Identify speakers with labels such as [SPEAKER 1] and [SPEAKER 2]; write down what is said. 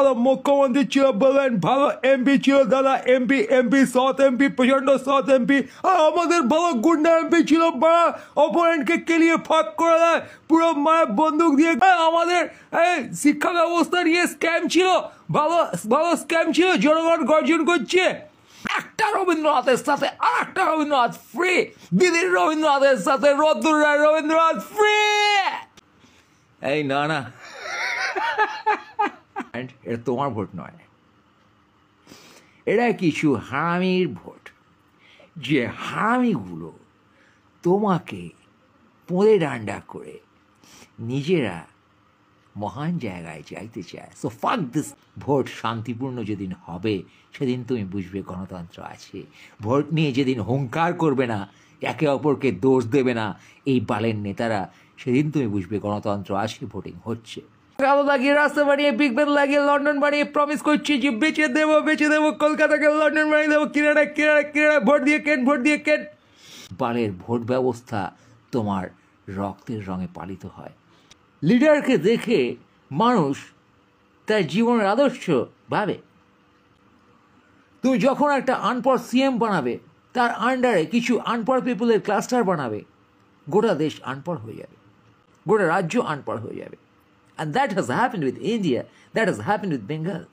[SPEAKER 1] ভালো মুখ্যমন্ত্রী ছিল বলেন ভালো এমপি ছিল দাদা এমপি এমপি সৎ এমপি প্রচন্ড সৎ এমপি আর আমাদের ভালো গুন্ডা এমপি ছিল মারা অপোনেন্টকে কেলিয়ে ফাঁক করে দেয় পুরো মায়ের বন্দুক দিয়ে আমাদের শিক্ষা ব্যবস্থা নিয়ে স্ক্যাম ছিল
[SPEAKER 2] ভালো ভালো স্ক্যাম ছিল জনগণ গর্জন করছে একটা রবীন্দ্রনাথের সাথে আর একটা রবীন্দ্রনাথ ফ্রি দিদির রবীন্দ্রনাথের সাথে রদ্দুর রায় রবীন্দ্রনাথ ফ্রি
[SPEAKER 3] এই না না অ্যান্ড এটা তোমার ভোট নয় এরা কিছু হামির ভোট যে হামিগুলো তোমাকে পড়ে ডান্ডা করে নিজেরা মহান জায়গায় যাইতে চায় সো ফাক দিস ভোট শান্তিপূর্ণ যেদিন হবে সেদিন তুমি বুঝবে গণতন্ত্র আছে ভোট নিয়ে যেদিন হুঙ্কার করবে না একে অপরকে দোষ দেবে না এই বালের নেতারা সেদিন তুমি বুঝবে গণতন্ত্র আছে ভোটিং হচ্ছে কালো লাগিয়ে রাস্তা বাড়িয়ে বিগ ব্যান লাগিয়ে
[SPEAKER 4] লন্ডন বানিয়ে প্রমিস করছি যে বেঁচে দেবো বেঁচে দেবো কলকাতাকে লন্ডন বানিয়ে দেবো কিরানা কিরানা কিরানা ভোট দিয়ে কেন ভোট দিয়ে কেন
[SPEAKER 3] বারের ভোট ব্যবস্থা তোমার রক্তের রঙে পালিত হয় লিডারকে দেখে মানুষ তার জীবনের আদর্শ ভাবে তুমি যখন একটা আনপর সিএম বানাবে তার আন্ডারে কিছু আনপড় পিপুলের ক্লাস্টার বানাবে গোটা দেশ আনপড় হয়ে যাবে গোটা রাজ্য আনপড় হয়ে যাবে And that has happened with India, that has happened with Bengal.